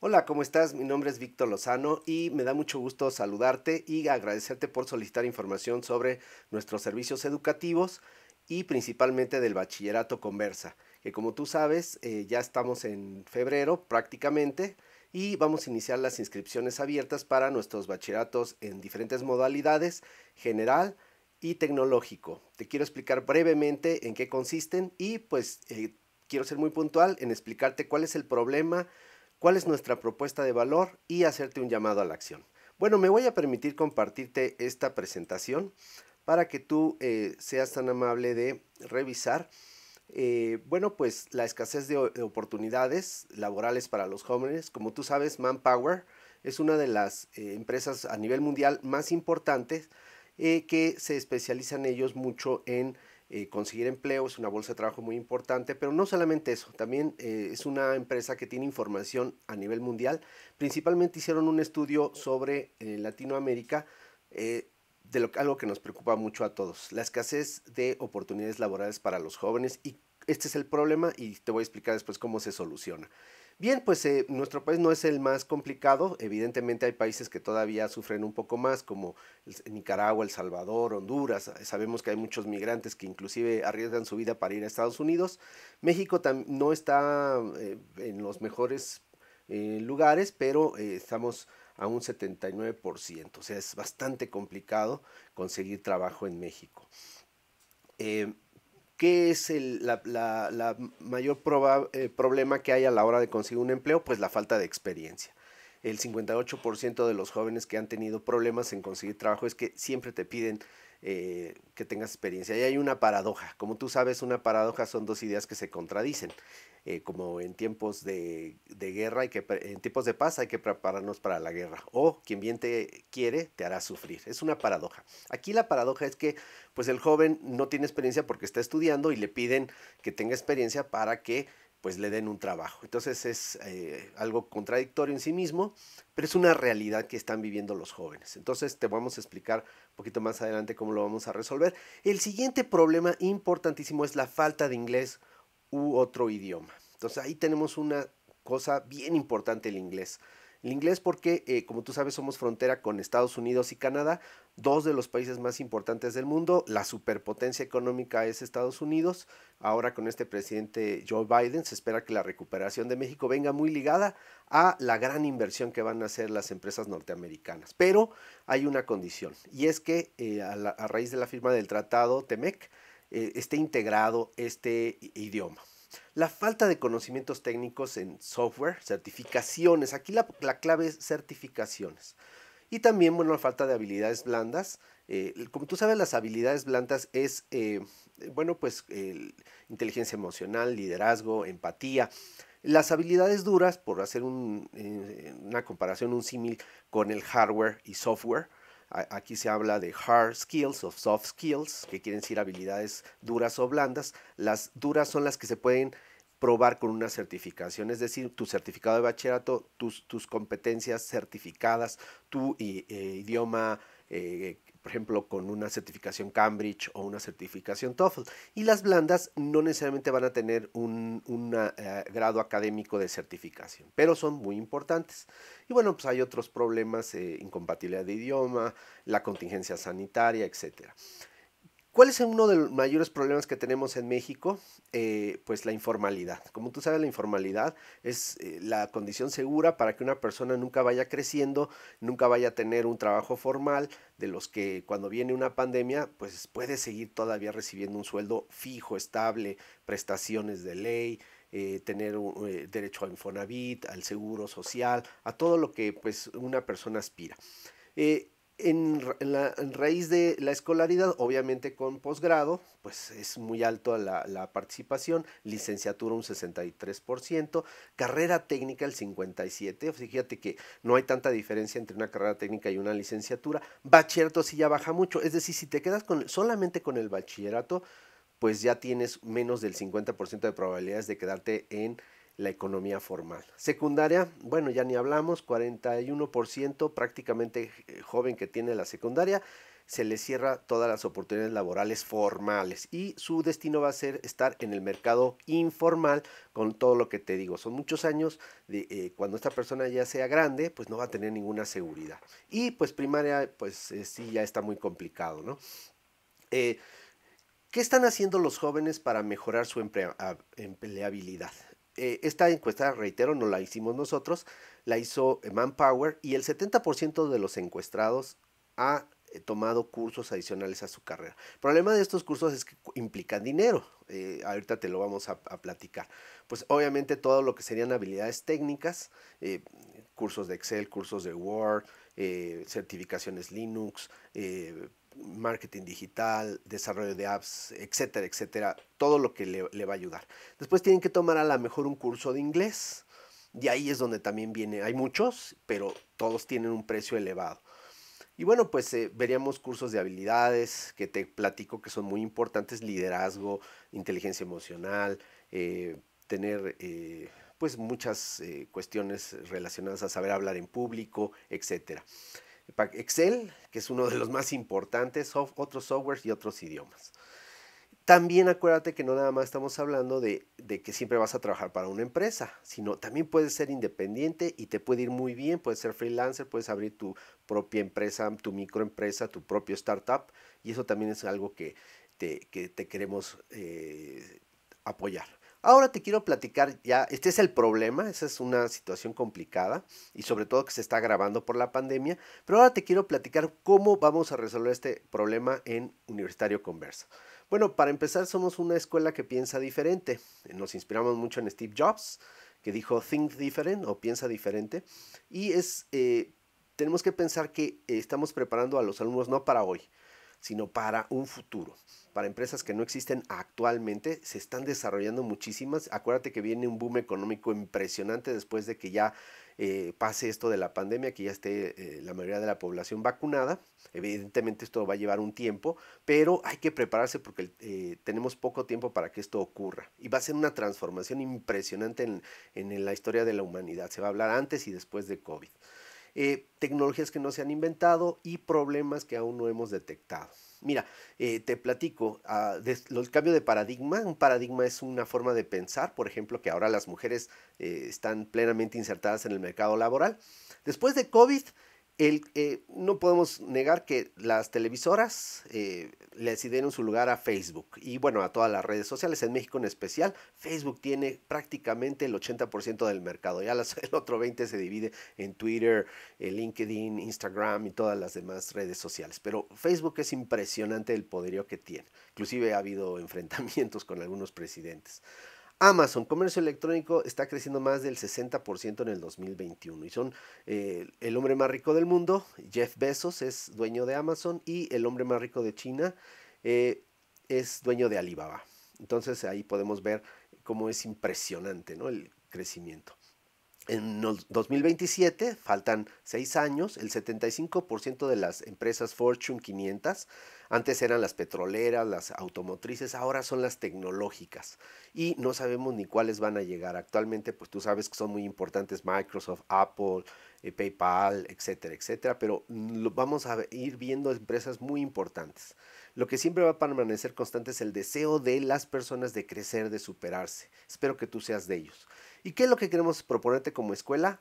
Hola, ¿cómo estás? Mi nombre es Víctor Lozano y me da mucho gusto saludarte y agradecerte por solicitar información sobre nuestros servicios educativos y principalmente del bachillerato conversa, que como tú sabes eh, ya estamos en febrero prácticamente y vamos a iniciar las inscripciones abiertas para nuestros bachilleratos en diferentes modalidades, general y tecnológico. Te quiero explicar brevemente en qué consisten y pues eh, quiero ser muy puntual en explicarte cuál es el problema cuál es nuestra propuesta de valor y hacerte un llamado a la acción. Bueno, me voy a permitir compartirte esta presentación para que tú eh, seas tan amable de revisar. Eh, bueno, pues la escasez de, oportunidades laborales para los jóvenes. Como tú sabes, Manpower es una de las eh, empresas a nivel mundial más importantes que se especializan ellos mucho en eh, conseguir empleo, es una bolsa de trabajo muy importante, pero no solamente eso, también eh, es una empresa que tiene información a nivel mundial. Principalmente hicieron un estudio sobre eh, Latinoamérica, de lo, algo que nos preocupa mucho a todos, la escasez de oportunidades laborales para los jóvenes y este es el problema y te voy a explicar después cómo se soluciona. Bien, pues eh, nuestro país no es el más complicado. Evidentemente hay países que todavía sufren un poco más, como Nicaragua, El Salvador, Honduras. Eh, sabemos que hay muchos migrantes que inclusive arriesgan su vida para ir a Estados Unidos. México no está eh, en los mejores lugares, pero estamos a un 79%. O sea, es bastante complicado conseguir trabajo en México. ¿Qué es el la, mayor eh, problema que hay a la hora de conseguir un empleo? Pues la falta de experiencia. El 58% de los jóvenes que han tenido problemas en conseguir trabajo es que siempre te piden eh, que tengas experiencia. Y hay una paradoja. Como tú sabes, una paradoja son dos ideas que se contradicen. Eh, como en tiempos de, guerra, y que, en tiempos de paz hay que prepararnos para la guerra, o quien bien te quiere te hará sufrir. Es una paradoja. Aquí la paradoja es que pues el joven no tiene experiencia porque está estudiando y le piden que tenga experiencia para que pues le den un trabajo. Entonces es eh, algo contradictorio en sí mismo, pero es una realidad que están viviendo los jóvenes. Entonces te vamos a explicar un poquito más adelante cómo lo vamos a resolver. El siguiente problema importantísimo es la falta de inglés u otro idioma. Entonces ahí tenemos una cosa bien importante el inglés. El inglés porque, eh, como tú sabes, somos frontera con Estados Unidos y Canadá, dos de los países más importantes del mundo. La superpotencia económica es Estados Unidos. Ahora con este presidente Joe Biden se espera que la recuperación de México venga muy ligada a la gran inversión que van a hacer las empresas norteamericanas. Pero hay una condición y es que eh, a raíz de la firma del tratado TEMEC, eh, esté integrado este idioma. La falta de conocimientos técnicos en software, certificaciones, aquí la, clave es certificaciones. Y también, bueno, la falta de habilidades blandas. Eh, como tú sabes, las habilidades blandas es, eh, bueno, pues inteligencia emocional, liderazgo, empatía. Las habilidades duras, por hacer una comparación, un símil con el hardware y software, Aquí se habla de hard skills o soft skills, que quieren decir habilidades duras o blandas. Las duras son las que se pueden probar con una certificación, es decir, tu certificado de bachillerato, tus, tus competencias certificadas, tu eh, idioma eh, por ejemplo, con una certificación Cambridge o una certificación TOEFL. Y las blandas no necesariamente van a tener un, eh, grado académico de certificación, pero son muy importantes. Y bueno, pues hay otros problemas, eh, incompatibilidad de idioma, la contingencia sanitaria, etcétera. ¿Cuál es uno de los mayores problemas que tenemos en México? Eh, pues la informalidad. Como tú sabes, la informalidad es eh, la condición segura para que una persona nunca vaya creciendo, nunca vaya a tener un trabajo formal, de los que cuando viene una pandemia, pues puede seguir todavía recibiendo un sueldo fijo, estable, prestaciones de ley, eh, tener derecho a Infonavit, al seguro social, a todo lo que pues una persona aspira en, la raíz de la escolaridad, obviamente con posgrado, pues es muy alto la, participación, licenciatura un 63%, carrera técnica el 57%, fíjate que no hay tanta diferencia entre una carrera técnica y una licenciatura, bachillerato sí ya baja mucho, es decir, si te quedas con, solamente con el bachillerato, pues ya tienes menos del 50% de probabilidades de quedarte en la economía formal. Secundaria, bueno, ya ni hablamos, 41% prácticamente eh, joven que tiene la secundaria, se le cierra todas las oportunidades laborales formales y su destino va a ser estar en el mercado informal con todo lo que te digo. Son muchos años de eh, cuando esta persona ya sea grande, pues no va a tener ninguna seguridad. Y pues primaria, pues eh, sí, ya está muy complicado, ¿no? ¿Qué están haciendo los jóvenes para mejorar su empleabilidad? Eh, esta encuesta, reitero, no la hicimos nosotros, la hizo Manpower y el 70% de los encuestados ha eh, tomado cursos adicionales a su carrera. El problema de estos cursos es que implican dinero. Eh, ahorita te lo vamos a, platicar. Pues obviamente todo lo que serían habilidades técnicas, cursos de Excel, cursos de Word, certificaciones Linux, marketing digital, desarrollo de apps, etcétera, etcétera, todo lo que le, va a ayudar. Después tienen que tomar a lo mejor un curso de inglés, y ahí es donde también viene, hay muchos, pero todos tienen un precio elevado. Y bueno, pues eh, veríamos cursos de habilidades que te platico que son muy importantes, liderazgo, inteligencia emocional, eh, tener eh, pues muchas cuestiones relacionadas a saber hablar en público, etcétera. Excel, que es uno de los más importantes, otros softwares y otros idiomas. También acuérdate que no nada más estamos hablando de, que siempre vas a trabajar para una empresa, sino también puedes ser independiente y te puede ir muy bien, puedes ser freelancer, puedes abrir tu propia empresa, tu microempresa, tu propio startup, y eso también es algo que te, queremos eh, apoyar. Ahora te quiero platicar ya, este es el problema, esa es una situación complicada y sobre todo que se está agravando por la pandemia, pero ahora te quiero platicar cómo vamos a resolver este problema en Universitario Conversa. Bueno, para empezar somos una escuela que piensa diferente, nos inspiramos mucho en Steve Jobs, que dijo Think Different o piensa diferente, y es, eh, tenemos que pensar que eh, estamos preparando a los alumnos no para hoy, sino para un futuro. Para empresas que no existen actualmente, se están desarrollando muchísimas. Acuérdate que viene un boom económico impresionante después de que ya eh, pase esto de la pandemia, que ya esté eh, la mayoría de la población vacunada. Evidentemente esto va a llevar un tiempo, pero hay que prepararse porque eh, tenemos poco tiempo para que esto ocurra. Y va a ser una transformación impresionante en, en la historia de la humanidad. Se va a hablar antes y después de COVID. Eh, tecnologías que no se han inventado y problemas que aún no hemos detectado. Mira, eh, te platico, ah, el cambio de paradigma, un paradigma es una forma de pensar, por ejemplo, que ahora las mujeres eh, están plenamente insertadas en el mercado laboral. Después de COVID, eh, no podemos negar que las televisoras eh, le decidieron su lugar a Facebook y bueno, a todas las redes sociales, en México en especial. Facebook tiene prácticamente el 80% del mercado, ya el otro 20% se divide en Twitter, LinkedIn, Instagram y todas las demás redes sociales. Pero Facebook es impresionante el poderío que tiene. Inclusive ha habido enfrentamientos con algunos presidentes. Amazon, comercio electrónico, está creciendo más del 60% en el 2021 y son eh, el hombre más rico del mundo, Jeff Bezos es dueño de Amazon y el hombre más rico de China eh, es dueño de Alibaba. Entonces ahí podemos ver cómo es impresionante ¿no? el crecimiento. En 2027, faltan seis años, el 75% de las empresas Fortune 500, antes eran las petroleras, las automotrices, ahora son las tecnológicas. Y no sabemos ni cuáles van a llegar. Actualmente, pues tú sabes que son muy importantes Microsoft, Apple, eh, PayPal, etcétera, etcétera. Pero vamos a ir viendo empresas muy importantes. Lo que siempre va a permanecer constante es el deseo de las personas de crecer, de superarse. Espero que tú seas de ellos. ¿Y qué es lo que queremos proponerte como escuela?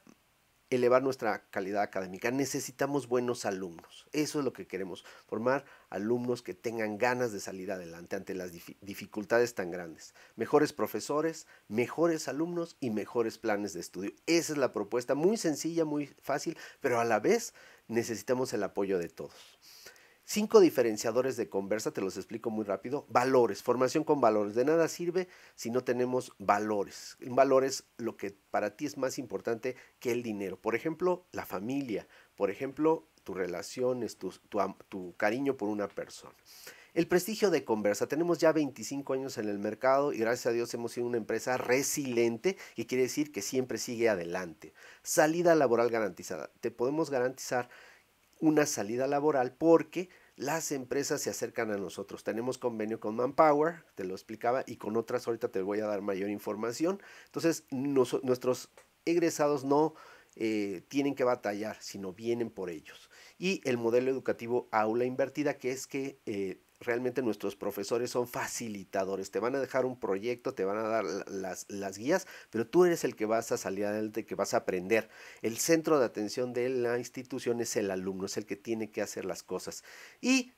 Elevar nuestra calidad académica. Necesitamos buenos alumnos. Eso es lo que queremos, formar alumnos que tengan ganas de salir adelante ante las dificultades tan grandes. Mejores profesores, mejores alumnos y mejores planes de estudio. Esa es la propuesta, muy sencilla, muy fácil, pero a la vez necesitamos el apoyo de todos. Cinco diferenciadores de conversa, te los explico muy rápido. Valores, formación con valores. De nada sirve si no tenemos valores. valores lo que para ti es más importante que el dinero. Por ejemplo, la familia. Por ejemplo, tus relaciones, tu, tu, tu cariño por una persona. El prestigio de Conversa. Tenemos ya 25 años en el mercado y gracias a Dios hemos sido una empresa resiliente, que quiere decir que siempre sigue adelante. Salida laboral garantizada. Te podemos garantizar una salida laboral porque las empresas se acercan a nosotros. Tenemos convenio con Manpower, te lo explicaba, y con otras ahorita te voy a dar mayor información. Entonces, nuestros egresados no eh, tienen que batallar, sino vienen por ellos. Y el modelo educativo aula invertida, que es que eh, realmente nuestros profesores son facilitadores, te van a dejar un proyecto, te van a dar las, guías, pero tú eres el que vas a salir adelante, que vas a aprender. El centro de atención de la institución es el alumno, es el que tiene que hacer las cosas. Y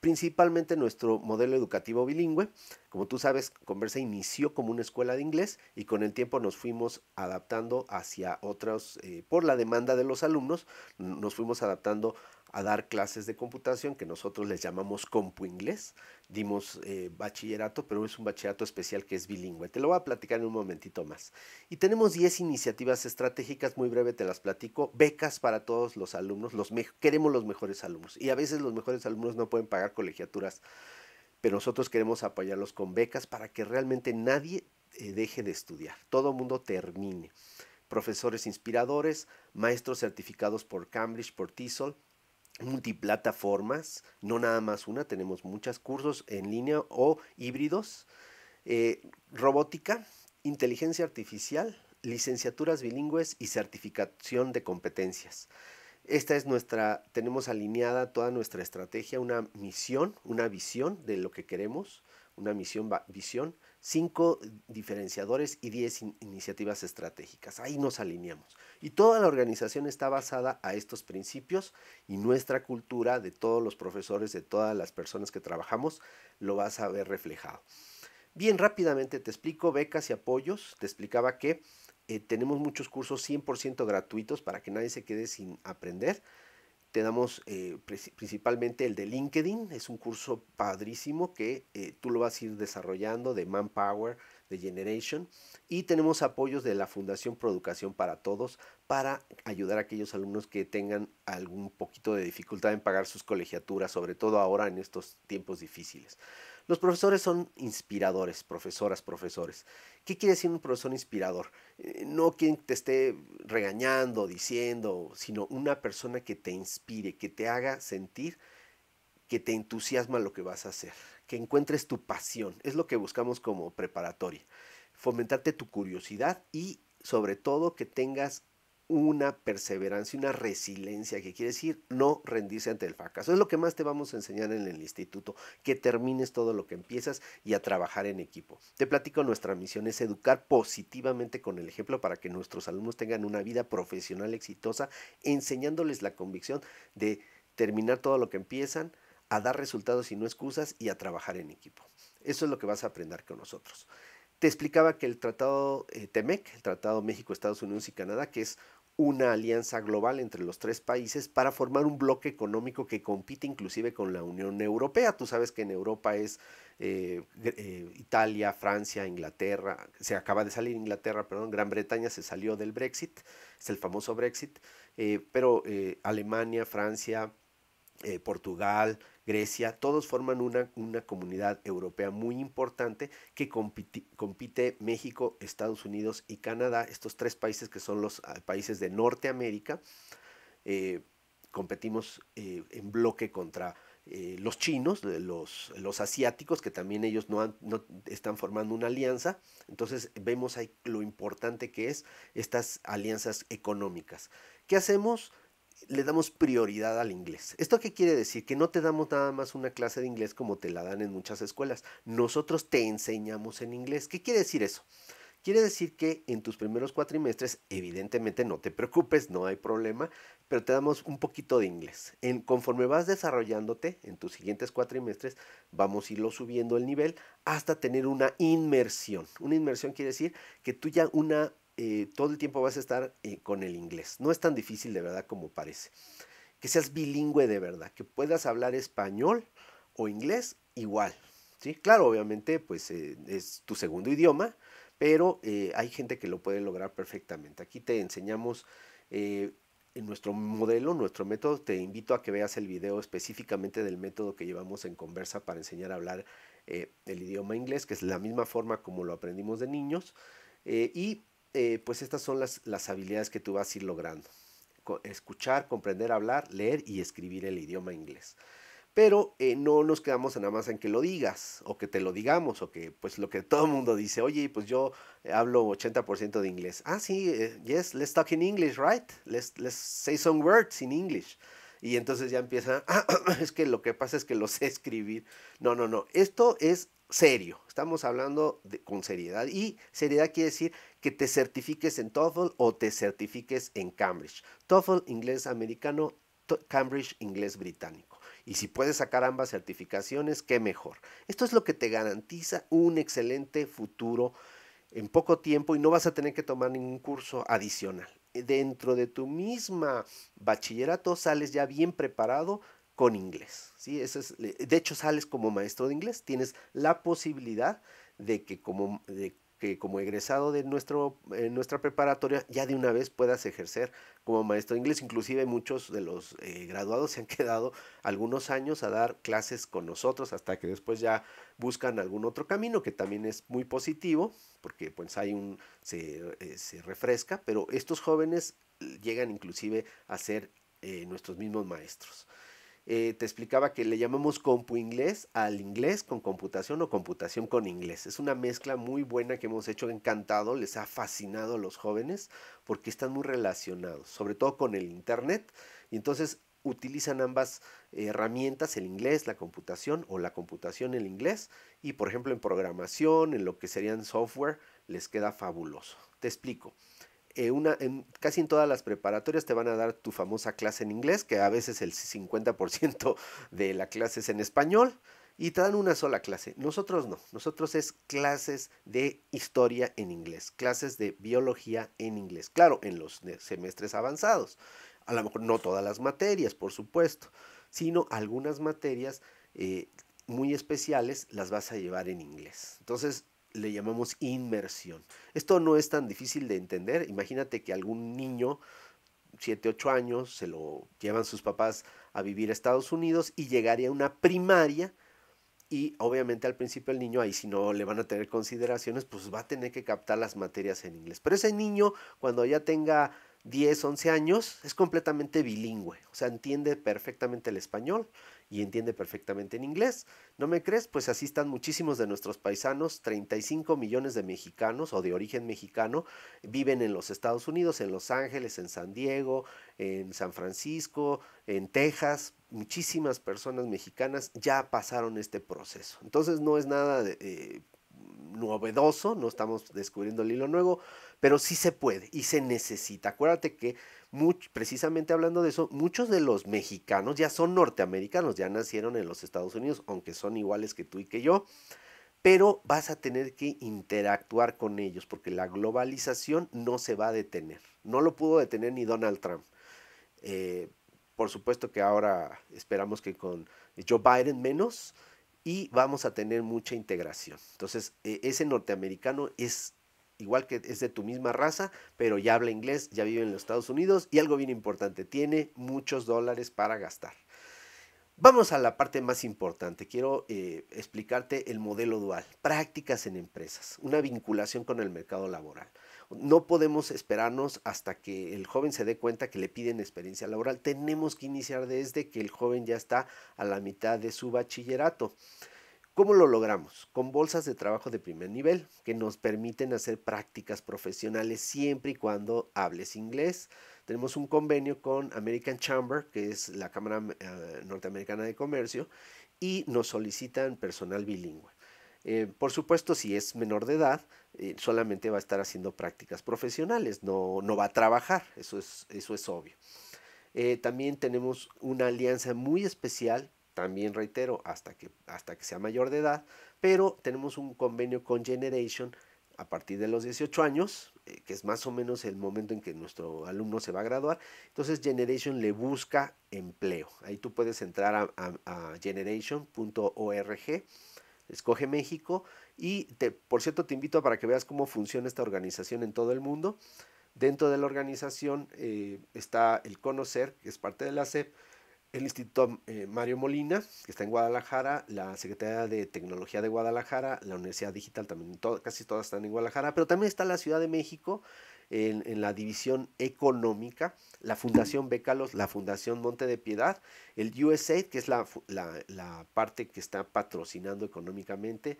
principalmente nuestro modelo educativo bilingüe. Como tú sabes, Conversa inició como una escuela de inglés y con el tiempo nos fuimos adaptando hacia otras, eh, por la demanda de los alumnos, nos fuimos adaptando a dar clases de computación que nosotros les llamamos compu inglés. Dimos eh, bachillerato, pero es un bachillerato especial que es bilingüe. Te lo voy a platicar en un momentito más. Y tenemos 10 iniciativas estratégicas, muy breve te las platico. Becas para todos los alumnos, los queremos los mejores alumnos. Y a veces los mejores alumnos no pueden pagar colegiaturas, pero nosotros queremos apoyarlos con becas para que realmente nadie eh, deje de estudiar, todo mundo termine. Profesores inspiradores, maestros certificados por Cambridge, por TESOL, multiplataformas, no nada más una, tenemos muchos cursos en línea o híbridos, eh, robótica, inteligencia artificial, licenciaturas bilingües y certificación de competencias. Esta es nuestra, tenemos alineada toda nuestra estrategia, una misión, una visión de lo que queremos, una misión, visión, cinco diferenciadores y 10 iniciativas estratégicas. Ahí nos alineamos. Y toda la organización está basada a estos principios y nuestra cultura de todos los profesores, de todas las personas que trabajamos, lo vas a ver reflejado. Bien, rápidamente te explico becas y apoyos. Te explicaba que eh, tenemos muchos cursos 100% gratuitos para que nadie se quede sin aprender. Tenemos eh, principalmente el de LinkedIn, es un curso padrísimo que eh, tú lo vas a ir desarrollando de Manpower, de Generation. Y tenemos apoyos de la Fundación Proeducación para Todos para ayudar a aquellos alumnos que tengan algún poquito de dificultad en pagar sus colegiaturas, sobre todo ahora en estos tiempos difíciles. Los profesores son inspiradores, profesoras, profesores. ¿Qué quiere decir un profesor inspirador? Eh, no quien te esté regañando, diciendo, sino una persona que te inspire, que te haga sentir que te entusiasma lo que vas a hacer, que encuentres tu pasión. Es lo que buscamos como preparatoria. Fomentarte tu curiosidad y sobre todo que tengas una perseverancia, una resiliencia, que quiere decir no rendirse ante el fracaso. Es lo que más te vamos a enseñar en el instituto, que termines todo lo que empiezas y a trabajar en equipo. Te platico, nuestra misión es educar positivamente con el ejemplo para que nuestros alumnos tengan una vida profesional exitosa, enseñándoles la convicción de terminar todo lo que empiezan, a dar resultados y no excusas y a trabajar en equipo. Eso es lo que vas a aprender con nosotros. Te explicaba que el tratado eh, TEMEC, el Tratado México, Estados Unidos y Canadá, que es una alianza global entre los tres países para formar un bloque económico que compite inclusive con la Unión Europea. Tú sabes que en Europa es eh, eh, Italia, Francia, Inglaterra, se acaba de salir Inglaterra, perdón, Gran Bretaña se salió del Brexit, es el famoso Brexit, eh, pero Alemania, Francia, Portugal, Grecia, todos forman una, una comunidad europea muy importante que compite, México, Estados Unidos y Canadá, estos tres países que son los ah, países de Norteamérica, eh, competimos eh, en bloque contra eh, los chinos, los, los, asiáticos, que también ellos no, no, están formando una alianza. Entonces vemos ahí lo importante que es estas alianzas económicas. ¿Qué hacemos? le damos prioridad al inglés. ¿Esto qué quiere decir? Que no te damos nada más una clase de inglés como te la dan en muchas escuelas. Nosotros te enseñamos en inglés. ¿Qué quiere decir eso? Quiere decir que en tus primeros cuatrimestres, evidentemente no te preocupes, no hay problema, pero te damos un poquito de inglés. En, conforme vas desarrollándote en tus siguientes cuatrimestres, vamos a irlo subiendo el nivel hasta tener una inmersión. Una inmersión quiere decir que tú ya una eh, todo el tiempo vas a estar eh, con el inglés. No es tan difícil de verdad como parece. Que seas bilingüe de verdad, que puedas hablar español o inglés igual. ¿sí? Claro, obviamente, pues eh, es tu segundo idioma, pero hay gente que lo puede lograr perfectamente. Aquí te enseñamos en nuestro modelo, nuestro método. Te invito a que veas el video específicamente del método que llevamos en Conversa para enseñar a hablar el idioma inglés, que es la misma forma como lo aprendimos de niños. y eh, pues estas son las, habilidades que tú vas a ir logrando. Escuchar, comprender, hablar, leer y escribir el idioma inglés pero eh, no nos quedamos nada más en que lo digas o que te lo digamos o que pues lo que todo el mundo dice, oye, pues yo hablo 80% de inglés. Ah, sí, eh, yes, let's talk in English, right? Let's, let's say some words in English. Y entonces ya empieza, es que lo que pasa es que lo sé escribir. No, no, no, esto es serio, estamos hablando con seriedad. Y seriedad quiere decir que te certifiques en TOEFL o te certifiques en Cambridge. TOEFL inglés americano, Cambridge inglés británico. Y si puedes sacar ambas certificaciones, qué mejor. Esto es lo que te garantiza un excelente futuro en poco tiempo y no vas a tener que tomar ningún curso adicional. Eh, dentro de tu misma bachillerato sales ya bien preparado con inglés. ¿sí? es, de hecho, sales como maestro de inglés, tienes la posibilidad de que como de que como egresado de nuestro, nuestra preparatoria ya de una vez puedas ejercer como maestro de inglés. Inclusive muchos de los eh, graduados se han quedado algunos años a dar clases con nosotros hasta que después ya buscan algún otro camino que también es muy positivo porque pues hay un se, eh, se refresca, pero estos jóvenes llegan inclusive a ser eh, nuestros mismos maestros. Eh, te explicaba que le llamamos compu inglés al inglés con computación o computación con inglés. Es una mezcla muy buena que hemos hecho, encantado, les ha fascinado a los jóvenes porque están muy relacionados, sobre todo con el Internet. Y entonces utilizan ambas herramientas, el inglés, la computación o la computación, el inglés, y por ejemplo en programación, en lo que serían software, les queda fabuloso. Te explico. Eh, en, casi en todas las preparatorias te van a dar tu famosa clase en inglés, que a veces el 50% de la clase es en español, y te dan una sola clase. Nosotros no, nosotros es clases de historia en inglés, clases de biología en inglés, claro, en los semestres avanzados. A lo mejor no todas las materias, por supuesto, sino algunas materias eh, muy especiales las vas a llevar en inglés. Entonces, le llamamos inmersión. Esto no es tan difícil de entender. Imagínate que algún niño, 7, 8 años, se lo llevan sus papás a vivir a Estados Unidos y llegaría a una primaria y obviamente al principio el niño ahí si no le van a tener consideraciones, pues va a tener que captar las materias en inglés. Pero ese niño cuando ya tenga 10, 11 años es completamente bilingüe, o sea, entiende perfectamente el español y entiende perfectamente en inglés. ¿No me crees? Pues así están muchísimos de nuestros paisanos, 35 millones de mexicanos o de origen mexicano viven en los Estados Unidos, en Los Ángeles, en San Diego, en San Francisco, en Texas, muchísimas personas mexicanas ya pasaron este proceso. Entonces no es nada eh, novedoso, no estamos descubriendo el hilo nuevo, pero sí se puede y se necesita. Acuérdate que precisamente hablando de eso, muchos de los mexicanos ya son norteamericanos, ya nacieron en los Estados Unidos, aunque son iguales que tú y que yo, pero vas a tener que interactuar con ellos porque la globalización no se va a detener. No lo pudo detener ni Donald Trump. Eh, por supuesto que ahora esperamos que con Joe Biden menos y vamos a tener mucha integración. Entonces, e, ese norteamericano es igual que es de tu misma raza, pero ya habla inglés, ya vive en los Estados Unidos y algo bien importante, tiene muchos dólares para gastar. Vamos a la parte más importante. Quiero eh, explicarte el modelo dual, prácticas en empresas, una vinculación con el mercado laboral. No podemos esperarnos hasta que el joven se dé cuenta que le piden experiencia laboral. Tenemos que iniciar desde que el joven ya está a la mitad de su bachillerato. ¿Cómo lo logramos? Con bolsas de trabajo de primer nivel que nos permiten hacer prácticas profesionales siempre y cuando hables inglés. Tenemos un convenio con American Chamber, que es la Cámara eh, Norteamericana de Comercio, y nos solicitan personal bilingüe. Eh, por supuesto, si es menor de edad, eh, solamente va a estar haciendo prácticas profesionales, no, no va a trabajar, eso es, eso es obvio. también tenemos una alianza muy especial también reitero, hasta que, hasta que sea mayor de edad, pero tenemos un convenio con Generation a partir de los 18 años, eh, que es más o menos el momento en que nuestro alumno se va a graduar. Entonces Generation le busca empleo. Ahí tú puedes entrar a, generation.org, escoge México y por cierto te invito para que veas cómo funciona esta organización en todo el mundo. Dentro de la organización eh, está el Conocer, que es parte de la SEP, el Instituto eh, Mario Molina, que está en Guadalajara, la Secretaría de Tecnología de Guadalajara, la Universidad Digital también, casi todas están en Guadalajara, pero también está la Ciudad de México en, la división económica, la Fundación Bécalos, la Fundación Monte de Piedad, el USAID, que es la, parte que está patrocinando económicamente,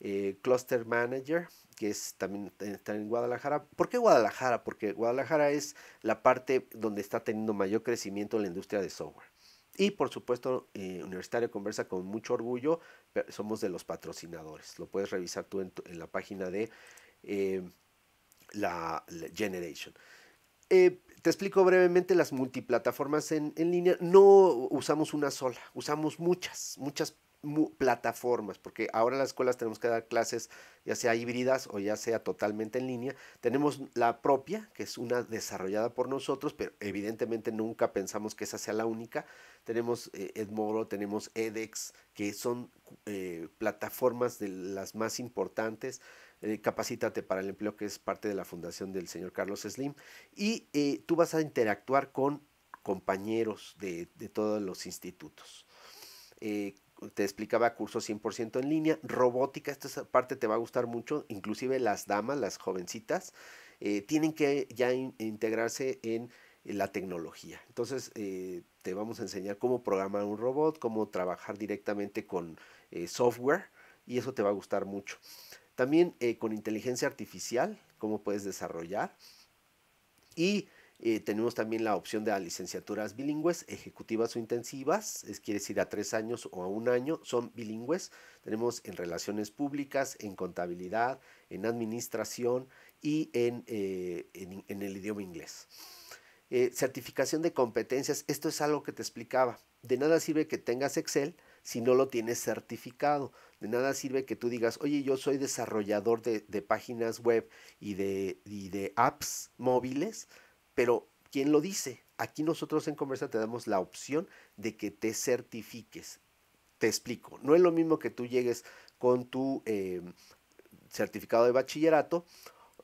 eh, Cluster Manager, que es, también eh, está en Guadalajara. ¿Por qué Guadalajara? Porque Guadalajara es la parte donde está teniendo mayor crecimiento la industria de software. Y por supuesto, eh, Universitario Conversa con mucho orgullo, somos de los patrocinadores. Lo puedes revisar tú en, la página de eh, la, Generation. Eh, te explico brevemente las multiplataformas en, en, línea. No usamos una sola, usamos muchas, muchas plataformas, porque ahora las escuelas tenemos que dar clases ya sea híbridas o ya sea totalmente en línea. Tenemos la propia, que es una desarrollada por nosotros, pero evidentemente nunca pensamos que esa sea la única. Tenemos eh, Edmoro, tenemos edX, que son eh, plataformas de las más importantes. Eh, capacítate para el empleo, que es parte de la fundación del señor Carlos Slim. Y tú vas a interactuar con compañeros de, de todos los institutos. Eh, te explicaba cursos 100% en línea, robótica, esta parte te va a gustar mucho, inclusive las damas, las jovencitas, eh, tienen que ya integrarse en la tecnología. Entonces, eh, te vamos a enseñar cómo programar un robot, cómo trabajar directamente con eh, software, y eso te va a gustar mucho. También con inteligencia artificial, cómo puedes desarrollar. Y eh, tenemos también la opción de licenciaturas bilingües, ejecutivas o intensivas, es, quiere decir a tres años o a un año, son bilingües. Tenemos en relaciones públicas, en contabilidad, en administración y en, eh, el idioma inglés. Eh, certificación de competencias, esto es algo que te explicaba. De nada sirve que tengas Excel si no lo tienes certificado. De nada sirve que tú digas, oye, yo soy desarrollador de, páginas web y de apps móviles pero, ¿quién lo dice? Aquí nosotros en Conversa te damos la opción de que te certifiques. Te explico, no es lo mismo que tú llegues con tu eh, certificado de bachillerato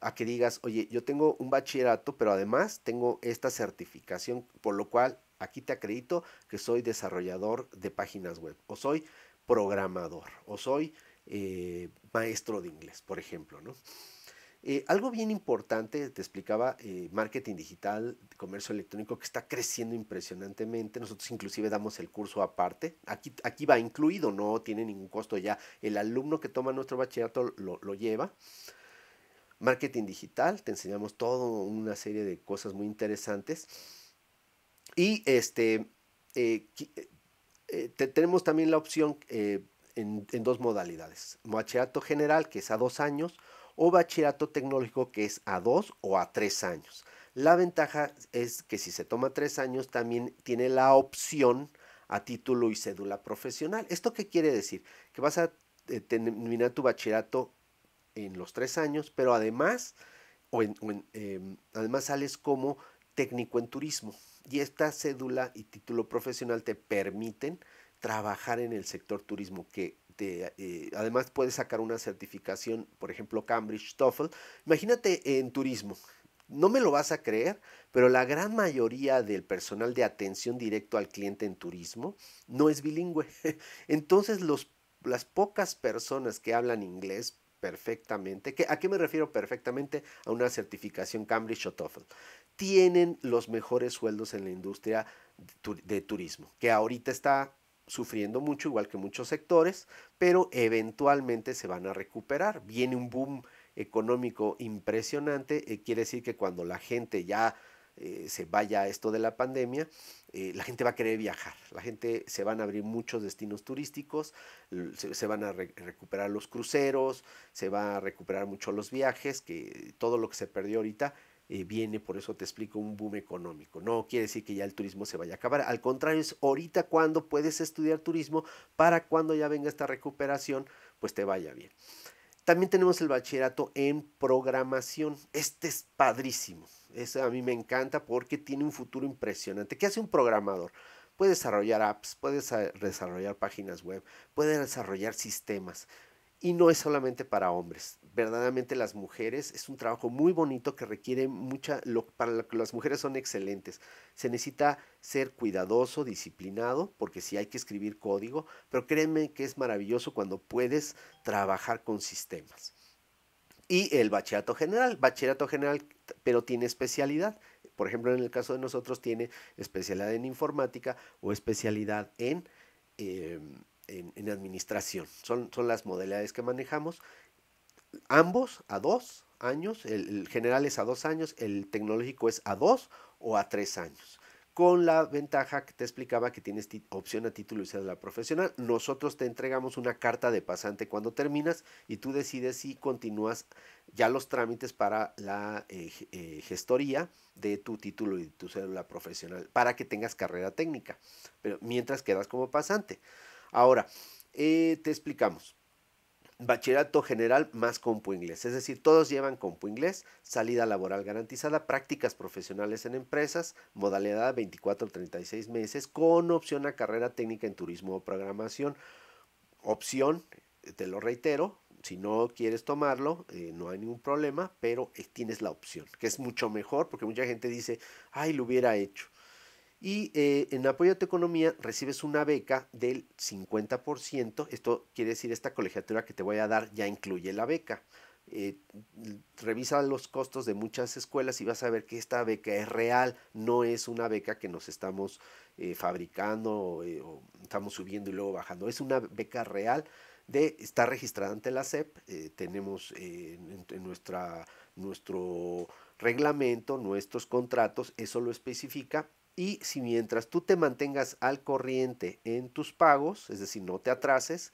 a que digas, oye, yo tengo un bachillerato, pero además tengo esta certificación, por lo cual aquí te acredito que soy desarrollador de páginas web, o soy programador, o soy eh, maestro de inglés, por ejemplo, ¿no? Eh, algo bien importante, te explicaba, eh, marketing digital, comercio electrónico, que está creciendo impresionantemente. Nosotros inclusive damos el curso aparte. Aquí, aquí va incluido, no tiene ningún costo ya. El alumno que toma nuestro bachillerato lo, lleva. Marketing digital, te enseñamos toda una serie de cosas muy interesantes. Y este, eh, tenemos también la opción en dos modalidades. Bachillerato general, que es a dos años o bachillerato tecnológico que es a dos o a tres años. La ventaja es que si se toma tres años también tiene la opción a título y cédula profesional. ¿Esto qué quiere decir? Que vas a eh, terminar tu bachillerato en los tres años, pero además, o em, además sales como técnico en turismo. Y esta cédula y título profesional te permiten trabajar en el sector turismo, que este, eh, además puedes sacar una certificación, por ejemplo, Cambridge TOEFL. Imagínate en turismo. No me lo vas a creer, pero la gran mayoría del personal de atención directo al cliente en turismo no es bilingüe. Entonces, los, las pocas personas que hablan inglés perfectamente, ¿a qué me refiero perfectamente? A una certificación Cambridge TOEFL. Tienen los mejores sueldos en la industria de turismo, que ahorita está sufriendo mucho, igual que muchos sectores, pero eventualmente se van a recuperar. Viene un boom económico impresionante, eh, quiere decir que cuando la gente ya eh, se vaya a esto de la pandemia, eh, la gente va a querer viajar, la gente se van a abrir muchos destinos turísticos, se, van a recuperar los cruceros, se va a recuperar mucho los viajes, que todo lo que se perdió ahorita eh, viene, por eso te explico, un boom económico. No quiere decir que ya el turismo se vaya a acabar, al contrario, es ahorita cuando puedes estudiar turismo para cuando ya venga esta recuperación, pues te vaya bien. También tenemos el bachillerato en programación. Este es padrísimo. a mí me encanta porque tiene un futuro impresionante. ¿Qué hace un programador? Puede desarrollar apps, puede desarrollar páginas web, puede desarrollar sistemas. Y no es solamente para hombres verdaderamente las mujeres. Es un trabajo muy bonito que requiere mucha, para lo que las mujeres son excelentes. Se necesita ser cuidadoso, disciplinado, porque si hay que escribir código, pero créeme que es maravilloso cuando puedes trabajar con sistemas. Y el bachillerato general, bachillerato general, pero tiene especialidad. Por ejemplo, en el caso de nosotros tiene especialidad en informática o especialidad en... Em, en, administración. Son, son las modalidades que manejamos ambos a dos años, el, general es a dos años, el tecnológico es a dos o a tres años. Con la ventaja que te explicaba que tienes opción a título y cédula profesional, nosotros te entregamos una carta de pasante cuando terminas y tú decides si continúas ya los trámites para la eh, eh, gestoría de tu título y tu cédula profesional para que tengas carrera técnica, pero mientras quedas como pasante. Ahora, eh, te explicamos bachillerato general más compu inglés. Es decir, todos llevan compu inglés, salida laboral garantizada, prácticas profesionales en empresas, modalidad 24 o 36 meses, con opción a carrera técnica en turismo o programación. Opción, eh, te lo reitero, si no quieres tomarlo, eh, no hay ningún problema, pero eh, tienes la opción, que es mucho mejor porque mucha gente dice, ay, lo hubiera hecho. Y eh, en apoyo a tu economía recibes una beca del 50%. Esto quiere decir, esta colegiatura que te voy a dar ya incluye la beca. Eh, revisa los costos de muchas escuelas y vas a ver que esta beca es real, no es una beca que nos estamos eh, fabricando o, estamos subiendo y luego bajando. Es una beca real de estar registrada ante la SEP, tenemos nuestra, nuestro reglamento, nuestros contratos, eso lo especifica y si mientras tú te mantengas al corriente en tus pagos, es decir, no te atrases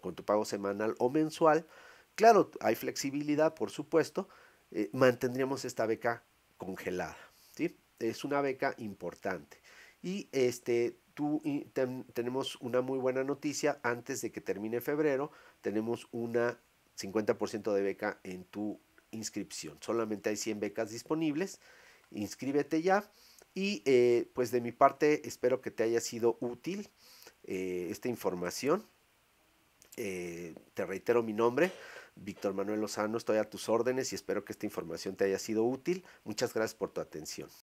con tu pago semanal o mensual, claro, hay flexibilidad, por supuesto, eh, mantendríamos esta beca congelada. ¿sí? Es una beca importante. Y este, tú, tenemos una muy buena noticia, antes de que termine febrero, tenemos una 50% de beca en tu inscripción. Solamente hay 100 becas disponibles. Inscríbete ya. Y eh, pues de mi parte espero que te haya sido útil eh, esta información. Eh, te reitero mi nombre, Víctor Manuel Lozano, estoy a tus órdenes y espero que esta información te haya sido útil. Muchas gracias por tu atención.